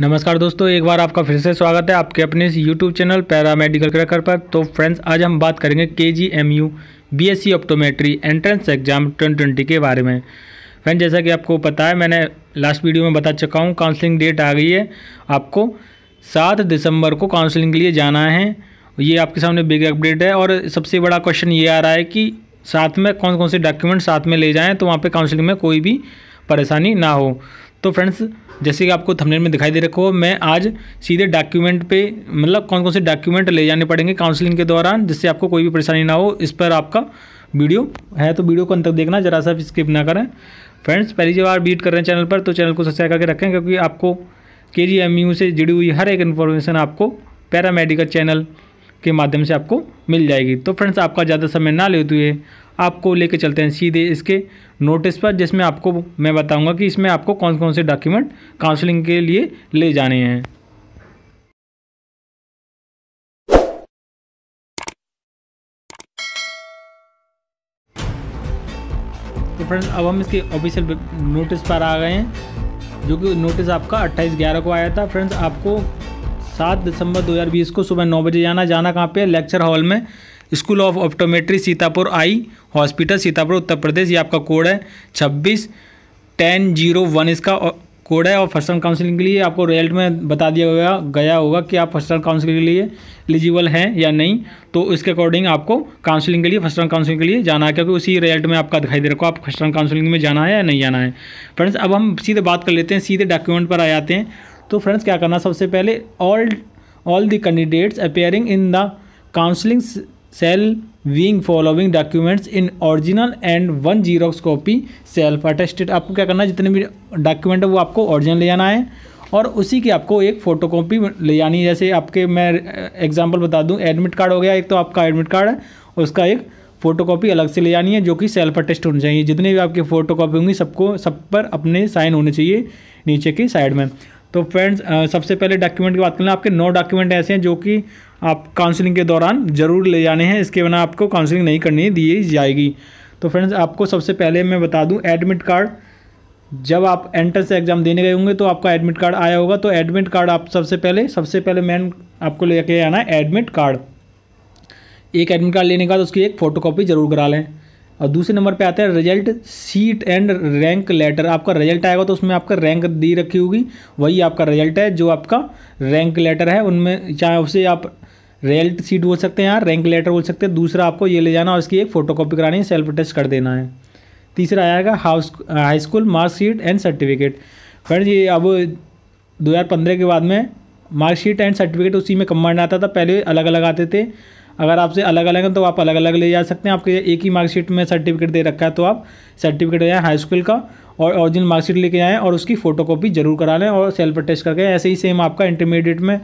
नमस्कार दोस्तों एक बार आपका फिर से स्वागत है आपके अपने इस YouTube channel paramedical cracker पर तो फ्रेंड्स आज हम बात करेंगे के G M U B S C optometry entrance exam twenty twenty के बारे में फ्रेंड जैसा कि आपको पता है मैंने लास्ट वीडियो में बता चुका हूँ काउंसलिंग डेट आ गई है आपको सात दिसंबर को काउंसलिंग के लिए जाना है ये आपके सामने बिग अपडेट है और सबसे बड़ा क्वेश्चन ये आ रहा है कि साथ में कौन कौन से डॉक्यूमेंट साथ में ले जाएँ तो वहाँ पर काउंसलिंग में कोई भी परेशानी ना हो तो फ्रेंड्स जैसे कि आपको थंबनेल में दिखाई दे रखा हो मैं आज सीधे डॉक्यूमेंट पे मतलब कौन कौन से डॉक्यूमेंट ले जाने पड़ेंगे काउंसलिंग के दौरान जिससे आपको कोई भी परेशानी ना हो इस पर आपका वीडियो है तो वीडियो को अंत तक देखना जरा सा स्किप ना करें फ्रेंड्स पहली बार बीट कर रहे हैं चैनल पर तो चैनल को सब्सक्राइब करके रखें क्योंकि आपको के जी एम यू से जुड़ी हुई हर एक इन्फॉर्मेशन आपको पैरामेडिकल चैनल के माध्यम से आपको मिल जाएगी तो फ्रेंड्स आपका ज़्यादा समय ना लेते तो हुए आपको लेके चलते हैं सीधे इसके नोटिस पर जिसमें आपको मैं बताऊंगा कि इसमें आपको कौन कौन से डॉक्यूमेंट काउंसलिंग के लिए ले जाने हैं तो फ्रेंड्स अब हम इसके ऑफिशियल नोटिस पर आ गए हैं जो कि नोटिस आपका 28 ग्यारह को आया था फ्रेंड्स आपको सात दिसंबर 2020 को सुबह नौ बजे जाना जाना कहाँ पे लेक्चर हॉल में school of optometry Sitapur eye hospital Sitapur Uttar Pradesh ये आपका कोड है छब्बीस टेन जीरो वन इसका कोड है और फर्स्ट काउंसिलिंग के लिए आपको रिजल्ट में बता दिया गया गया होगा कि आप फर्स्ट काउंसिलिंग के लिए एलिजिबल हैं या नहीं तो इसके अकॉर्डिंग आपको काउंसलिंग के लिए फर्स्ट काउंसलिंग के लिए जाना है क्योंकि उसी रिजल्ट में आपका दिखाई दे रहा है आप फर्स्ट काउंसलिंग में जाना है या नहीं जाना है फ्रेंड्स अब हम सीधे बात कर लेते हैं सीधे डॉक्यूमेंट पर आ जाते हैं तो फ्रेंड्स क्या करना सबसे पहले all all the candidates appearing in the counselling cell wing following documents in original and one xerox copy self attested आपको क्या करना है जितने भी डॉक्यूमेंट है वो आपको ओरिजिनल ले जाना है और उसी की आपको एक फ़ोटो ले जानी है जैसे आपके मैं एग्जांपल बता दूं एडमिट कार्ड हो गया एक तो आपका एडमिट कार्ड है उसका एक फ़ोटो कॉपी अलग से ले जानी है जो कि सेल्फ अटेस्ट होनी चाहिए जितने भी आपकी फ़ोटो कॉपी होंगी सबको सब पर अपने साइन होने चाहिए नीचे की साइड में तो फ्रेंड्स सबसे पहले डॉक्यूमेंट की बात करें आपके नौ डॉक्यूमेंट ऐसे हैं जो कि आप काउंसलिंग के दौरान ज़रूर ले जाने हैं इसके बिना आपको काउंसलिंग नहीं करनी दी जाएगी तो फ्रेंड्स आपको सबसे पहले मैं बता दूं एडमिट कार्ड जब आप एंट्रेंस एग्ज़ाम देने गए होंगे तो आपका एडमिट कार्ड आया होगा तो एडमिट कार्ड आप सबसे पहले सबसे पहले मैन आपको लेके आना है एडमिट कार्ड एक एडमिट कार्ड लेने के बाद उसकी एक फ़ोटोकॉपी ज़रूर करा लें और दूसरे नंबर पे आता है result seat and rank letter आपका रिजल्ट आएगा तो उसमें आपका रैंक दी रखी होगी वही आपका रिजल्ट है जो आपका रैंक लेटर है उनमें चाहे उसे आप रेल्ट सीट बोल सकते हैं यहाँ रैंक लेटर बोल सकते हैं दूसरा आपको ये ले जाना और इसकी एक फ़ोटो कॉपी करानी है सेल्फ अटेस्ट कर देना है तीसरा आएगा हाउस high school marksheet and certificate friend जी अब 2015 के बाद में मार्कशीट एंड सर्टिफिकेट उसी में कम्बाइंड आता था पहले अलग अलग आते थे अगर आपसे अलग अलग हैं तो आप अलग अलग ले जा सकते हैं आपके एक ही मार्कशीट में सर्टिफिकेट दे रखा है तो आप सर्टिफिकेट ले जाएँ हाई स्कूल का और ओरिजिनल मार्कशीट लेके आएँ और उसकी फ़ोटो कॉपी जरूर करा लें और सेल्फ अटेस्ट करके ऐसे ही सेम आपका इंटरमीडिएट में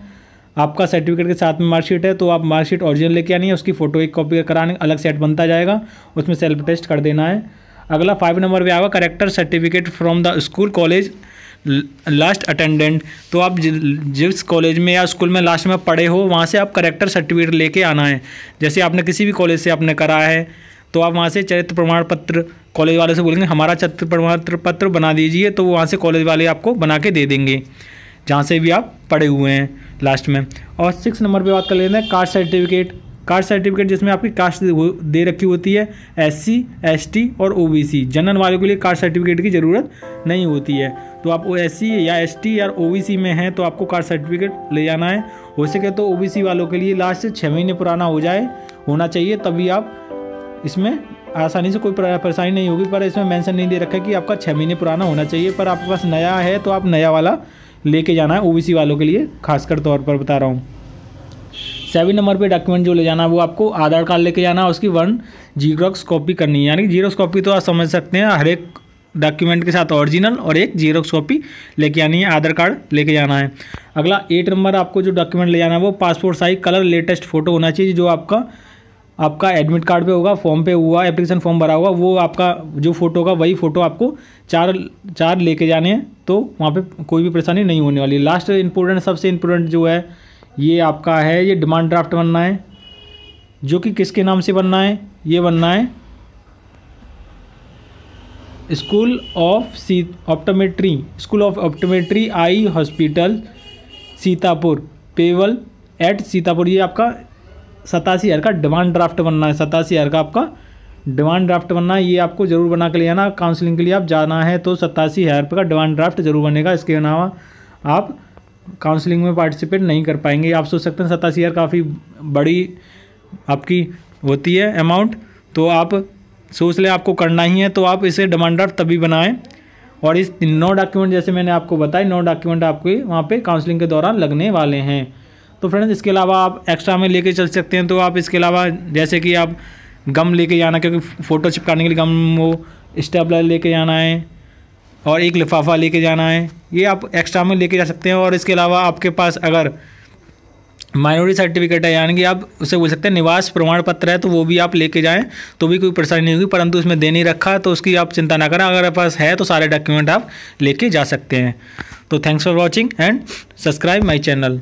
आपका सर्टिफिकेट के साथ में मार्कशीट है तो आप मार्कशीट ऑरिजिनल लेके आनी है उसकी फ़ोटो एक कॉपी कराने अलग सेट बनता जाएगा उसमें सेल्फ टेस्ट कर देना है अगला फाइव नंबर भी आएगा character certificate from the school college last attendant तो आप जिस कॉलेज में या स्कूल में लास्ट में पढ़े हो वहाँ से आप करेक्टर सर्टिफिकेट लेके आना है जैसे आपने किसी भी कॉलेज से आपने करा है तो आप वहाँ से चरित्र प्रमाण पत्र कॉलेज वाले से बोलेंगे हमारा चरित्र प्रमाण पत्र बना दीजिए तो वहाँ से कॉलेज वाले आपको बना के दे देंगे जहाँ से भी आप पढ़े हुए हैं लास्ट में और सिक्स नंबर पे बात कर लेते हैं कास्ट सर्टिफिकेट कास्ट सर्टिफिकेट जिसमें आपकी कास्ट दे रखी होती है एस सी और ओ जनरल वालों के लिए कास्ट सर्टिफिकेट की ज़रूरत नहीं होती है तो आप ओ एस या एस या ओ में हैं तो आपको कास्ट सर्टिफिकेट ले जाना है हो सके तो ओ वालों के लिए लास्ट छः महीने पुराना हो जाए होना चाहिए तभी आप इसमें आसानी से कोई परेशानी नहीं होगी पर इसमें मेंशन नहीं दे रखा है कि आपका छः महीने पुराना होना चाहिए पर आपके पास नया है तो आप नया वाला लेके जाना है ओबीसी वालों के लिए खासकर तौर पर बता रहा हूँ सेवन नंबर पे डॉक्यूमेंट जो ले जाना है वो आपको आधार कार्ड लेके जाना है उसकी वन जीरोक्स कॉपी करनी है यानी जीरोक्स कॉपी तो आप समझ सकते हैं हर एक डॉक्यूमेंट के साथ ओरिजिनल और एक जीरोक्स कॉपी लेके आनी है आधार कार्ड लेके जाना है अगला एट नंबर आपको जो डॉक्यूमेंट ले जाना है वो passport size colour latest photo होना चाहिए जो आपका आपका एडमिट कार्ड पे होगा फॉर्म पे हुआ एप्लीकेशन फॉर्म भरा हुआ वो आपका जो फ़ोटो होगा वही फ़ोटो आपको चार चार लेके जाने हैं तो वहाँ पे कोई भी परेशानी नहीं होने वाली लास्ट इम्पोर्टेंट सबसे इम्पोर्टेंट जो है ये आपका है ये डिमांड ड्राफ्ट बनना है जो कि किसके नाम से बनना है ये बनना है school of C optometry school of optometry eye hospital Sitapur पेवल एट सीतापुर ये आपका सतासी हज़ार का डिमांड ड्राफ्ट बनना है सतासी हज़ार का आपका डिमांड ड्राफ्ट बनना है ये आपको ज़रूर बना के लेना आना काउंसलिंग के लिए आप जाना है तो सतासी हज़ार रुपये का डिमांड ड्राफ्ट जरूर बनेगा इसके अलावा आप काउंसलिंग में पार्टिसिपेट नहीं कर पाएंगे आप सोच सकते हैं सतासी हज़ार काफ़ी बड़ी आपकी होती है अमाउंट तो आप सोच लें आपको करना ही है तो आप इसे डिमांड ड्राफ्ट तभी बनाएँ और इस नौ डॉक्यूमेंट जैसे मैंने आपको बताया नौ डॉक्यूमेंट आपके वहाँ पे काउंसलिंग के दौरान लगने वाले हैं तो फ्रेंड्स इसके अलावा आप एक्स्ट्रा में लेके चल सकते हैं तो आप इसके अलावा जैसे कि आप गम लेके जाना क्योंकि फ़ोटो चिपकाने के लिए गम वो स्टेपलर लेके जाना है और एक लिफाफा लेके जाना है ये आप एक्स्ट्रा में लेके जा सकते हैं और इसके अलावा आपके पास अगर माइनॉरिटी सर्टिफिकेट है यानी कि आप उसे बोल सकते हैं निवास प्रमाण पत्र है तो वो भी आप लेके जाएं तो भी कोई परेशानी नहीं होगी परंतु उसमें दे नहीं रखा तो उसकी आप चिंता ना करें अगर पास है तो सारे डॉक्यूमेंट आप लेके जा सकते हैं तो thanks for watching and subscribe my channel